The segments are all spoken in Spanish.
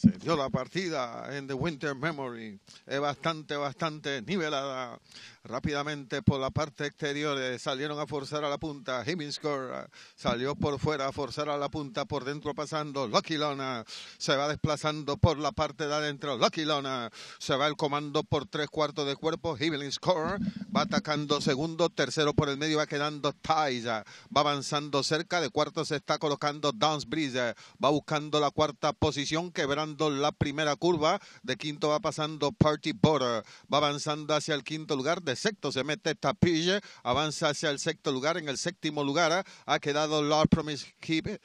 se dio la partida en The Winter Memory. Es bastante, bastante nivelada Rápidamente por la parte exterior eh, salieron a forzar a la punta. Himmingscore eh, salió por fuera a forzar a la punta. Por dentro pasando. Lucky Lona se va desplazando por la parte de adentro. Lucky Lona se va el comando por tres cuartos de cuerpo. score va atacando segundo. Tercero por el medio va quedando Taiza, Va avanzando cerca. De cuarto se está colocando Dance Breeze. Va buscando la cuarta posición. Quebrando la primera curva. De quinto va pasando Party Border. Va avanzando hacia el quinto lugar. De sexto, se mete Tapille, avanza hacia el sexto lugar, en el séptimo lugar ¿ah? ha quedado Lord Promise Keep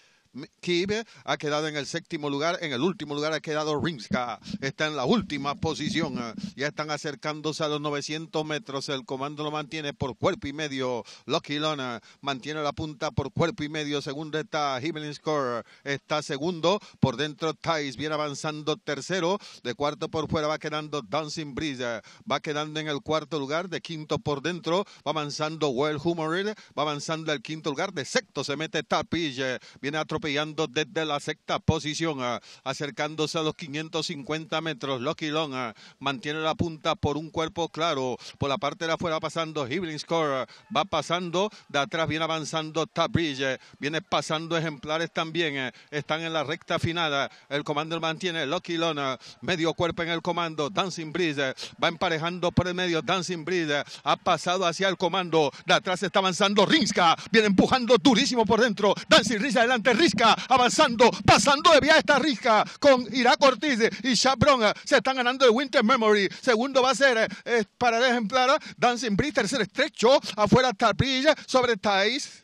kibe ha quedado en el séptimo lugar, en el último lugar ha quedado Rimska, está en la última posición, eh, ya están acercándose a los 900 metros, el comando lo mantiene por cuerpo y medio, Lucky Lona mantiene la punta por cuerpo y medio, segundo está Hibbelin Score, está segundo, por dentro Thais, viene avanzando tercero, de cuarto por fuera va quedando Dancing Breeze, eh, va quedando en el cuarto lugar, de quinto por dentro, va avanzando Well Humoril, va avanzando al quinto lugar, de sexto se mete Tapige, viene tropezar atropellando desde la sexta posición, acercándose a los 550 metros. Lucky Long mantiene la punta por un cuerpo claro. Por la parte de afuera pasando Hibling Score, va pasando, de atrás viene avanzando Tabridge, viene pasando ejemplares también, eh, están en la recta final. Eh. El comando mantiene Lucky Long, medio cuerpo en el comando, Dancing Bridge, eh, va emparejando por el medio, Dancing Bridge, ha pasado hacia el comando, de atrás está avanzando Rinska, viene empujando durísimo por dentro, Dancing Bridge adelante, Rinska avanzando, pasando de vía esta Risca con Irak Ortiz y chabron Se están ganando de Winter Memory. Segundo va a ser eh, para el ejemplar Dancing Breeze. Tercer estrecho, afuera Tarpilla sobre Thais.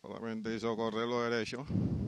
Solamente hizo correr los derecho.